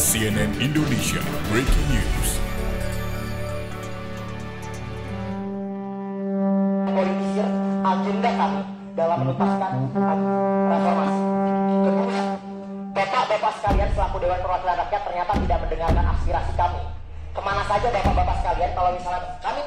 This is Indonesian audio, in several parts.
CNN Indonesia Breaking News. Politisir agenda kami dalam menuntaskan reformasi. Kedua, bapak-bapak sekalian selaku Dewan Perwakilan Rakyat ternyata tidak mendengarkan aspirasi kami. Kemana saja bapak-bapak sekalian kalau misalnya kami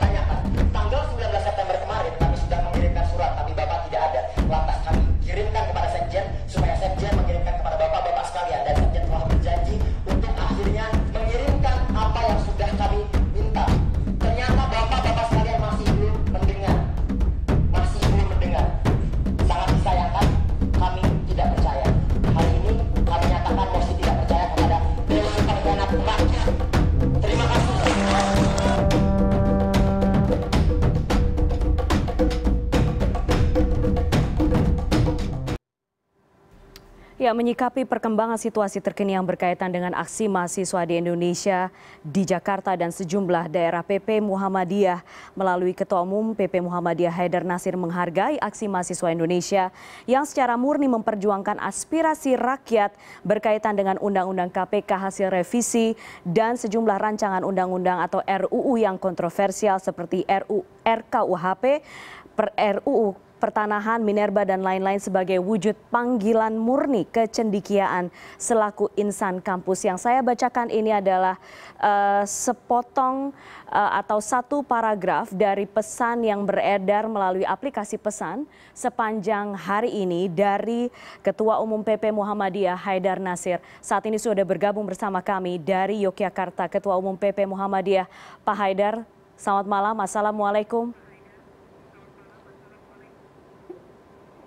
Ya, menyikapi perkembangan situasi terkini yang berkaitan dengan aksi mahasiswa di Indonesia, di Jakarta dan sejumlah daerah PP Muhammadiyah melalui Ketua Umum PP Muhammadiyah Haidar Nasir menghargai aksi mahasiswa Indonesia yang secara murni memperjuangkan aspirasi rakyat berkaitan dengan Undang-Undang KPK hasil revisi dan sejumlah rancangan undang-undang atau RUU yang kontroversial seperti RUU RKUHP, per RUU pertanahan, minerba, dan lain-lain sebagai wujud panggilan murni kecendikiaan selaku insan kampus. Yang saya bacakan ini adalah uh, sepotong uh, atau satu paragraf dari pesan yang beredar melalui aplikasi pesan sepanjang hari ini dari Ketua Umum PP Muhammadiyah Haidar Nasir. Saat ini sudah bergabung bersama kami dari Yogyakarta, Ketua Umum PP Muhammadiyah Pak Haidar. Selamat malam, Assalamualaikum.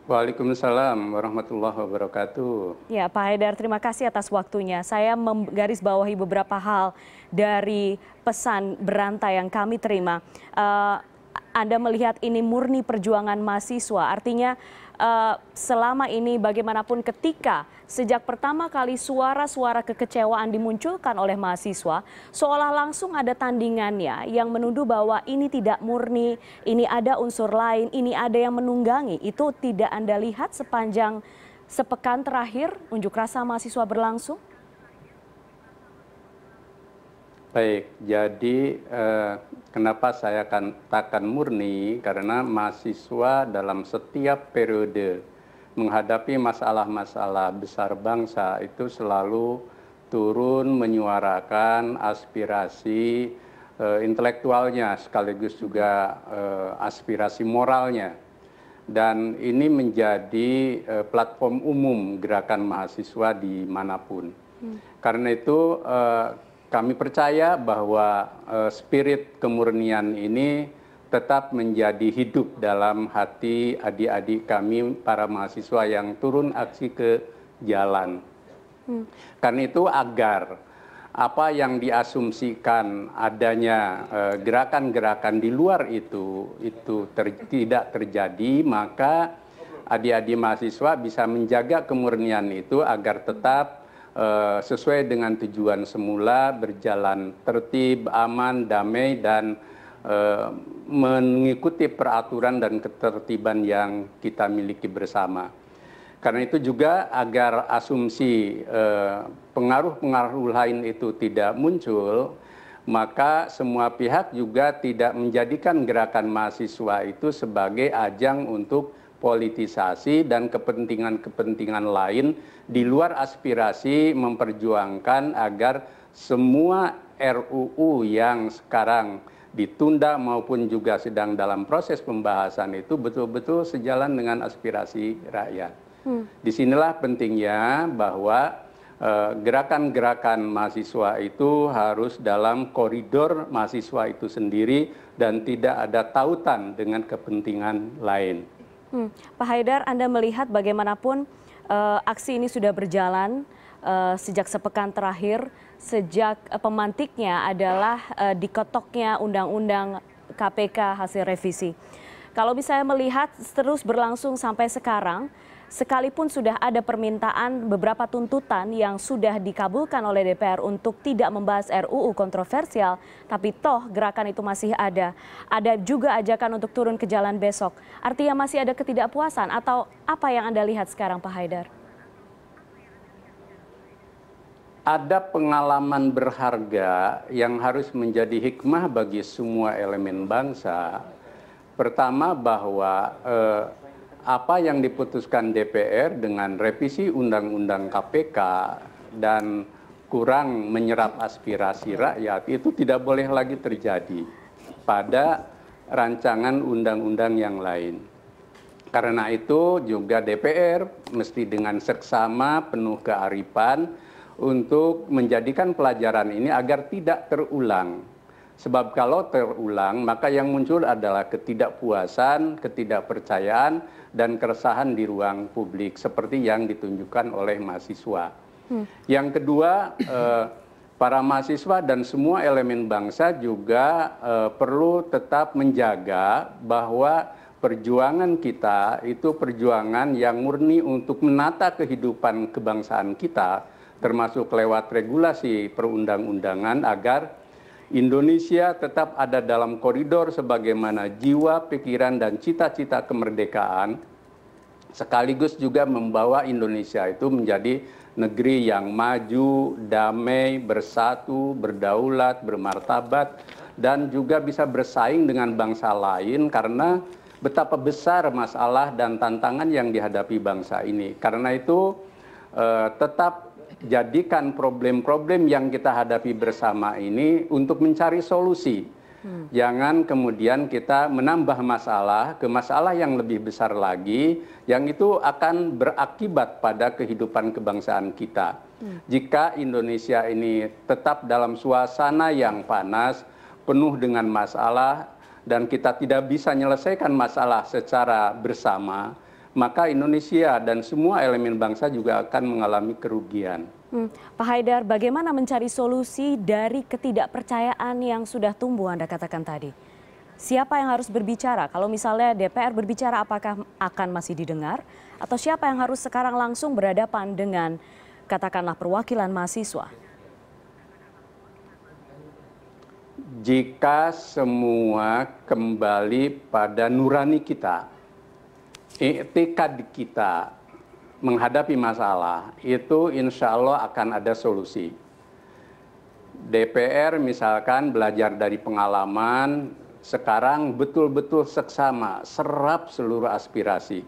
Waalaikumsalam warahmatullahi wabarakatuh. Ya, Pak Haidar, terima kasih atas waktunya. Saya menggaris bawahi beberapa hal dari pesan berantai yang kami terima. Uh, anda melihat ini murni perjuangan mahasiswa. Artinya eh, selama ini bagaimanapun ketika sejak pertama kali suara-suara kekecewaan dimunculkan oleh mahasiswa, seolah langsung ada tandingannya yang menuduh bahwa ini tidak murni, ini ada unsur lain, ini ada yang menunggangi. Itu tidak Anda lihat sepanjang sepekan terakhir unjuk rasa mahasiswa berlangsung? Baik, jadi eh, kenapa saya akan katakan murni? Karena mahasiswa dalam setiap periode menghadapi masalah-masalah besar bangsa itu selalu turun menyuarakan aspirasi eh, intelektualnya sekaligus juga eh, aspirasi moralnya. Dan ini menjadi eh, platform umum gerakan mahasiswa manapun. Hmm. Karena itu eh, kami percaya bahwa eh, spirit kemurnian ini tetap menjadi hidup dalam hati adik adik kami para mahasiswa yang turun aksi ke jalan. Hmm. Karena itu agar apa yang diasumsikan adanya eh, gerakan-gerakan di luar itu itu ter, tidak terjadi maka adik-adik mahasiswa bisa menjaga kemurnian itu agar tetap Eh, sesuai dengan tujuan semula berjalan tertib, aman, damai dan eh, mengikuti peraturan dan ketertiban yang kita miliki bersama. Karena itu juga agar asumsi eh, pengaruh-pengaruh lain itu tidak muncul, maka semua pihak juga tidak menjadikan gerakan mahasiswa itu sebagai ajang untuk politisasi dan kepentingan-kepentingan lain di luar aspirasi memperjuangkan agar semua RUU yang sekarang ditunda maupun juga sedang dalam proses pembahasan itu betul-betul sejalan dengan aspirasi rakyat. Hmm. Disinilah pentingnya bahwa eh, gerakan-gerakan mahasiswa itu harus dalam koridor mahasiswa itu sendiri dan tidak ada tautan dengan kepentingan lain. Hmm. Pak Haidar, Anda melihat bagaimanapun uh, aksi ini sudah berjalan uh, sejak sepekan terakhir, sejak uh, pemantiknya adalah uh, diketoknya undang-undang KPK hasil revisi. Kalau misalnya melihat terus berlangsung sampai sekarang, sekalipun sudah ada permintaan beberapa tuntutan yang sudah dikabulkan oleh DPR untuk tidak membahas RUU kontroversial, tapi toh gerakan itu masih ada. Ada juga ajakan untuk turun ke jalan besok. Artinya masih ada ketidakpuasan atau apa yang Anda lihat sekarang Pak Haidar? Ada pengalaman berharga yang harus menjadi hikmah bagi semua elemen bangsa. Pertama bahwa eh, apa yang diputuskan DPR dengan revisi Undang-Undang KPK dan kurang menyerap aspirasi rakyat itu tidak boleh lagi terjadi pada rancangan undang-undang yang lain. Karena itu juga DPR mesti dengan seksama penuh kearifan untuk menjadikan pelajaran ini agar tidak terulang Sebab kalau terulang, maka yang muncul adalah ketidakpuasan, ketidakpercayaan, dan keresahan di ruang publik seperti yang ditunjukkan oleh mahasiswa. Hmm. Yang kedua, eh, para mahasiswa dan semua elemen bangsa juga eh, perlu tetap menjaga bahwa perjuangan kita itu perjuangan yang murni untuk menata kehidupan kebangsaan kita, termasuk lewat regulasi perundang-undangan agar Indonesia tetap ada dalam koridor sebagaimana jiwa, pikiran, dan cita-cita kemerdekaan, sekaligus juga membawa Indonesia itu menjadi negeri yang maju, damai, bersatu, berdaulat, bermartabat, dan juga bisa bersaing dengan bangsa lain karena betapa besar masalah dan tantangan yang dihadapi bangsa ini. Karena itu, eh, tetap jadikan problem-problem yang kita hadapi bersama ini untuk mencari solusi. Hmm. Jangan kemudian kita menambah masalah ke masalah yang lebih besar lagi, yang itu akan berakibat pada kehidupan kebangsaan kita. Hmm. Jika Indonesia ini tetap dalam suasana yang panas, penuh dengan masalah, dan kita tidak bisa menyelesaikan masalah secara bersama, maka Indonesia dan semua elemen bangsa juga akan mengalami kerugian. Hmm. Pak Haidar, bagaimana mencari solusi dari ketidakpercayaan yang sudah tumbuh Anda katakan tadi? Siapa yang harus berbicara? Kalau misalnya DPR berbicara apakah akan masih didengar? Atau siapa yang harus sekarang langsung berhadapan dengan katakanlah perwakilan mahasiswa? Jika semua kembali pada nurani kita, Tikad kita menghadapi masalah itu insya Allah akan ada solusi. DPR misalkan belajar dari pengalaman, sekarang betul-betul seksama, serap seluruh aspirasi.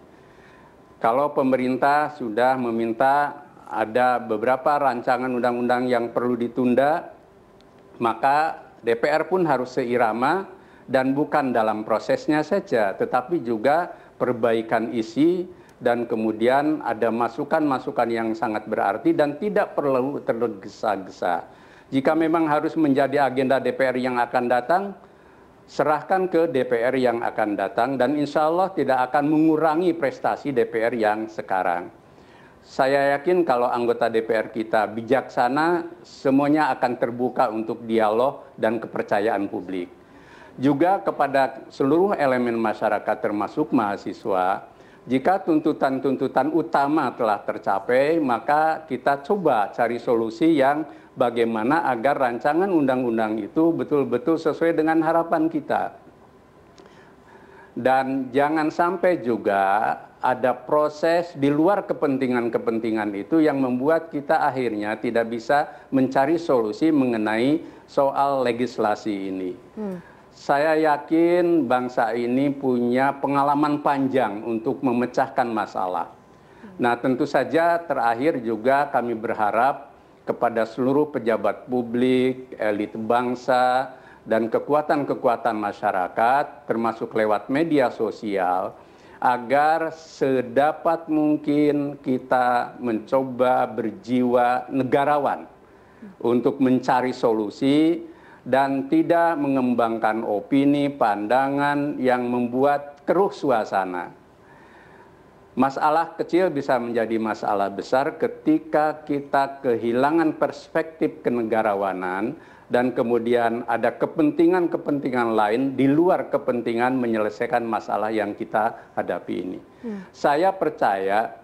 Kalau pemerintah sudah meminta ada beberapa rancangan undang-undang yang perlu ditunda, maka DPR pun harus seirama dan bukan dalam prosesnya saja, tetapi juga perbaikan isi dan kemudian ada masukan-masukan yang sangat berarti dan tidak perlu tergesa-gesa. Jika memang harus menjadi agenda DPR yang akan datang, serahkan ke DPR yang akan datang dan insya Allah tidak akan mengurangi prestasi DPR yang sekarang. Saya yakin kalau anggota DPR kita bijaksana, semuanya akan terbuka untuk dialog dan kepercayaan publik juga kepada seluruh elemen masyarakat termasuk mahasiswa, jika tuntutan-tuntutan utama telah tercapai, maka kita coba cari solusi yang bagaimana agar rancangan undang-undang itu betul-betul sesuai dengan harapan kita. Dan jangan sampai juga ada proses di luar kepentingan-kepentingan itu yang membuat kita akhirnya tidak bisa mencari solusi mengenai soal legislasi ini. Hmm saya yakin bangsa ini punya pengalaman panjang untuk memecahkan masalah. Nah, tentu saja terakhir juga kami berharap kepada seluruh pejabat publik, elit bangsa, dan kekuatan-kekuatan masyarakat, termasuk lewat media sosial, agar sedapat mungkin kita mencoba berjiwa negarawan untuk mencari solusi dan tidak mengembangkan opini, pandangan yang membuat keruh suasana. Masalah kecil bisa menjadi masalah besar ketika kita kehilangan perspektif kenegarawanan dan kemudian ada kepentingan-kepentingan lain di luar kepentingan menyelesaikan masalah yang kita hadapi ini. Hmm. Saya percaya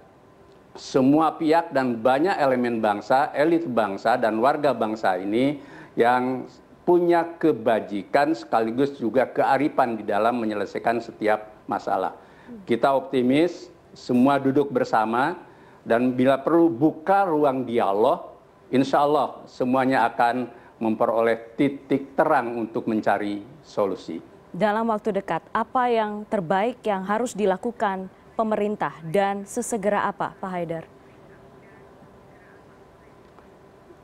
semua pihak dan banyak elemen bangsa, elit bangsa dan warga bangsa ini yang punya kebajikan sekaligus juga kearifan di dalam menyelesaikan setiap masalah. Kita optimis, semua duduk bersama, dan bila perlu buka ruang dialog, insya Allah semuanya akan memperoleh titik terang untuk mencari solusi. Dalam waktu dekat, apa yang terbaik yang harus dilakukan pemerintah dan sesegera apa, Pak Haidar?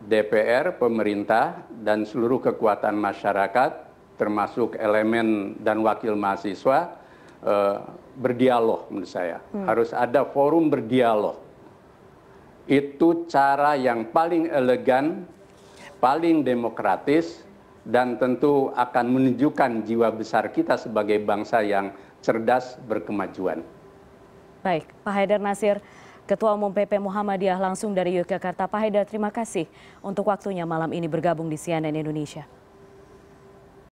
DPR, pemerintah, dan seluruh kekuatan masyarakat, termasuk elemen dan wakil mahasiswa, eh, berdialog menurut saya. Hmm. Harus ada forum berdialog. Itu cara yang paling elegan, paling demokratis, dan tentu akan menunjukkan jiwa besar kita sebagai bangsa yang cerdas berkemajuan. Baik, Pak Haidar Nasir. Ketua Umum PP Muhammadiyah langsung dari Yogyakarta. Pak Haidar, terima kasih untuk waktunya malam ini bergabung di CNN Indonesia.